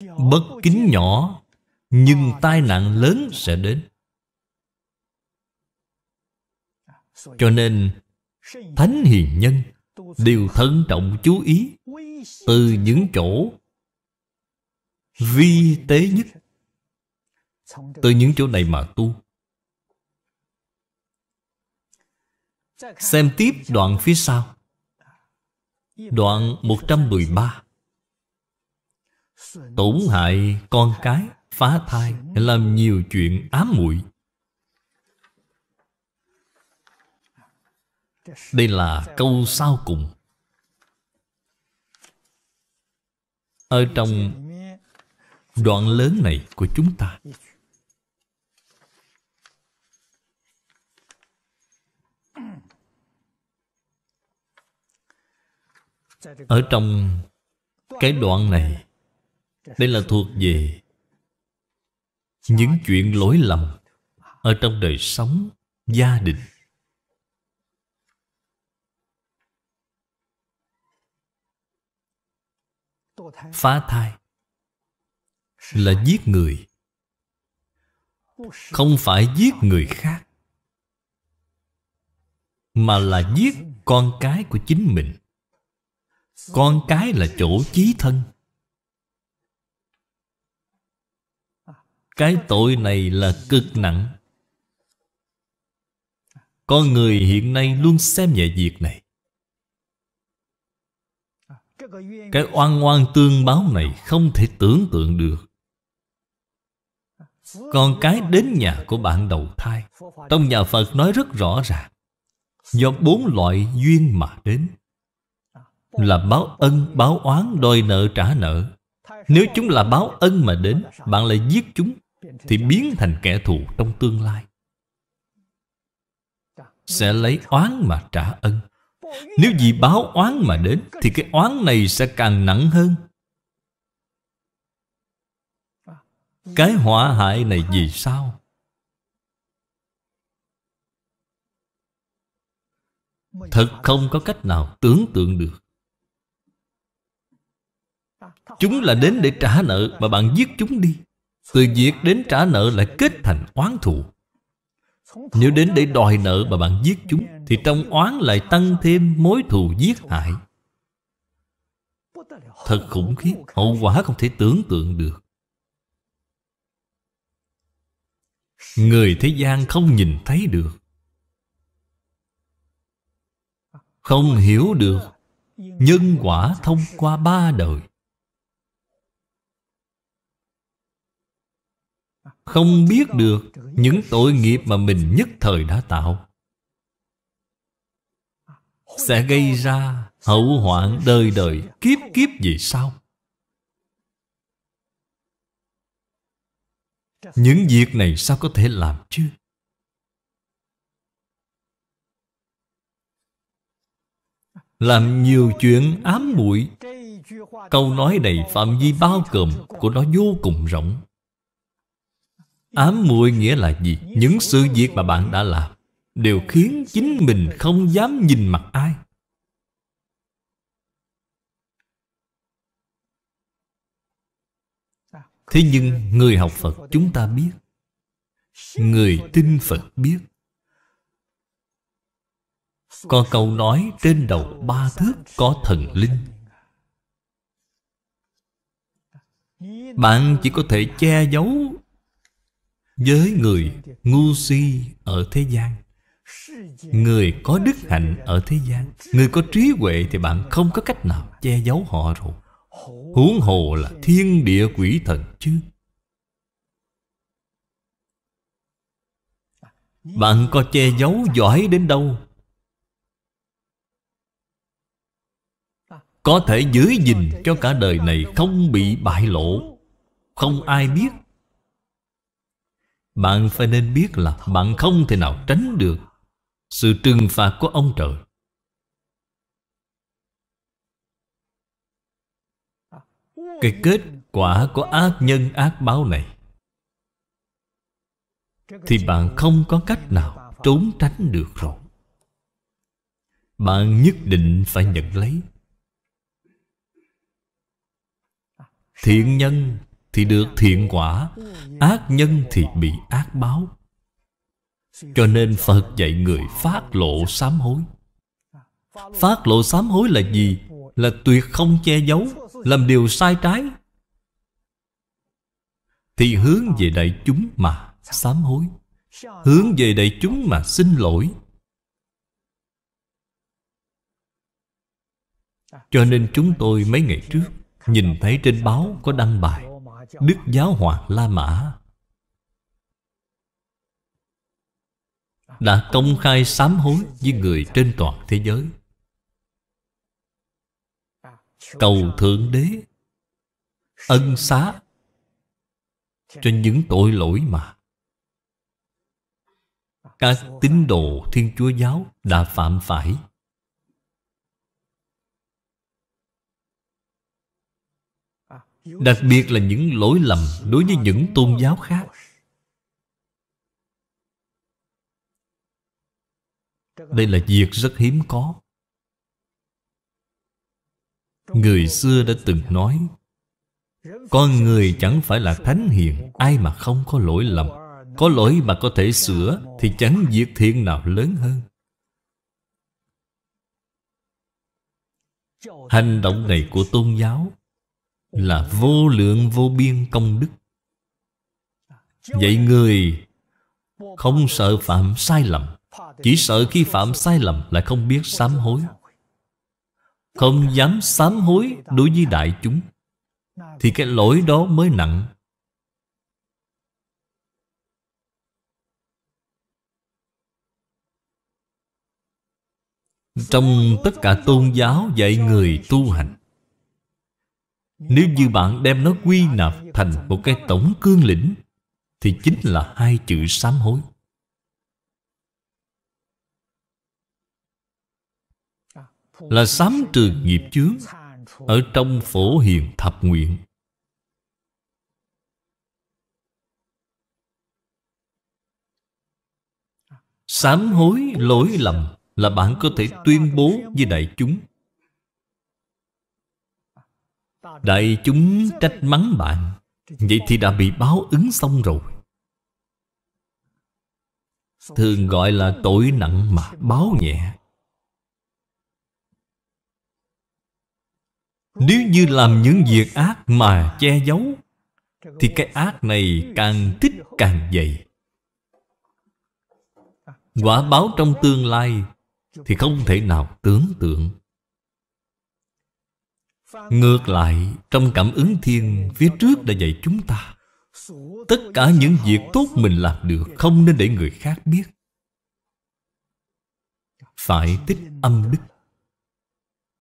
bất kính nhỏ nhưng tai nạn lớn sẽ đến cho nên thánh hiền nhân đều thân trọng chú ý từ những chỗ vi tế nhất từ những chỗ này mà tu xem tiếp đoạn phía sau đoạn 113 tổn hại con cái phá thai làm nhiều chuyện ám muội đây là câu sau cùng ở trong đoạn lớn này của chúng ta ở trong cái đoạn này đây là thuộc về Những chuyện lỗi lầm Ở trong đời sống Gia đình Phá thai Là giết người Không phải giết người khác Mà là giết con cái của chính mình Con cái là chỗ chí thân Cái tội này là cực nặng Con người hiện nay luôn xem nhẹ việc này Cái oan oan tương báo này không thể tưởng tượng được Con cái đến nhà của bạn đầu thai Trong nhà Phật nói rất rõ ràng Do bốn loại duyên mà đến Là báo ân, báo oán, đòi nợ trả nợ Nếu chúng là báo ân mà đến Bạn lại giết chúng thì biến thành kẻ thù trong tương lai sẽ lấy oán mà trả ân nếu vì báo oán mà đến thì cái oán này sẽ càng nặng hơn cái hỏa hại này vì sao thật không có cách nào tưởng tượng được chúng là đến để trả nợ mà bạn giết chúng đi từ việc đến trả nợ lại kết thành oán thù Nếu đến để đòi nợ mà bạn giết chúng Thì trong oán lại tăng thêm mối thù giết hại Thật khủng khiếp Hậu quả không thể tưởng tượng được Người thế gian không nhìn thấy được Không hiểu được Nhân quả thông qua ba đời Không biết được những tội nghiệp mà mình nhất thời đã tạo Sẽ gây ra hậu hoạn đời đời kiếp kiếp gì sau Những việc này sao có thể làm chứ Làm nhiều chuyện ám muội Câu nói này phạm vi bao gồm Của nó vô cùng rộng Ám muội nghĩa là gì? Những sự việc mà bạn đã làm Đều khiến chính mình không dám nhìn mặt ai Thế nhưng người học Phật chúng ta biết Người tin Phật biết Có câu nói trên đầu ba thước có thần linh Bạn chỉ có thể che giấu với người ngu si ở thế gian Người có đức hạnh ở thế gian Người có trí huệ thì bạn không có cách nào che giấu họ rồi Huống hồ là thiên địa quỷ thần chứ Bạn có che giấu giỏi đến đâu Có thể giữ gìn cho cả đời này không bị bại lộ Không ai biết bạn phải nên biết là bạn không thể nào tránh được Sự trừng phạt của ông trời Cái kết quả của ác nhân ác báo này Thì bạn không có cách nào trốn tránh được rồi Bạn nhất định phải nhận lấy Thiện nhân thì được thiện quả Ác nhân thì bị ác báo Cho nên Phật dạy người phát lộ sám hối Phát lộ sám hối là gì? Là tuyệt không che giấu Làm điều sai trái Thì hướng về đại chúng mà sám hối Hướng về đại chúng mà xin lỗi Cho nên chúng tôi mấy ngày trước Nhìn thấy trên báo có đăng bài Đức giáo hoàng La Mã đã công khai sám hối với người trên toàn thế giới cầu thượng đế ân xá cho những tội lỗi mà các tín đồ thiên chúa giáo đã phạm phải đặc biệt là những lỗi lầm đối với những tôn giáo khác đây là việc rất hiếm có người xưa đã từng nói con người chẳng phải là thánh hiền ai mà không có lỗi lầm có lỗi mà có thể sửa thì chẳng việc thiện nào lớn hơn hành động này của tôn giáo là vô lượng vô biên công đức vậy người không sợ phạm sai lầm chỉ sợ khi phạm sai lầm lại không biết sám hối không dám sám hối đối với đại chúng thì cái lỗi đó mới nặng trong tất cả tôn giáo dạy người tu hành nếu như bạn đem nó quy nạp thành một cái tổng cương lĩnh Thì chính là hai chữ sám hối Là sám trừ nghiệp chướng Ở trong phổ hiền thập nguyện Sám hối lỗi lầm là bạn có thể tuyên bố với đại chúng Đại chúng trách mắng bạn Vậy thì đã bị báo ứng xong rồi Thường gọi là tội nặng mà báo nhẹ Nếu như làm những việc ác mà che giấu Thì cái ác này càng thích càng dày Quả báo trong tương lai Thì không thể nào tưởng tượng Ngược lại Trong cảm ứng thiên Phía trước đã dạy chúng ta Tất cả những việc tốt mình làm được Không nên để người khác biết Phải tích âm đức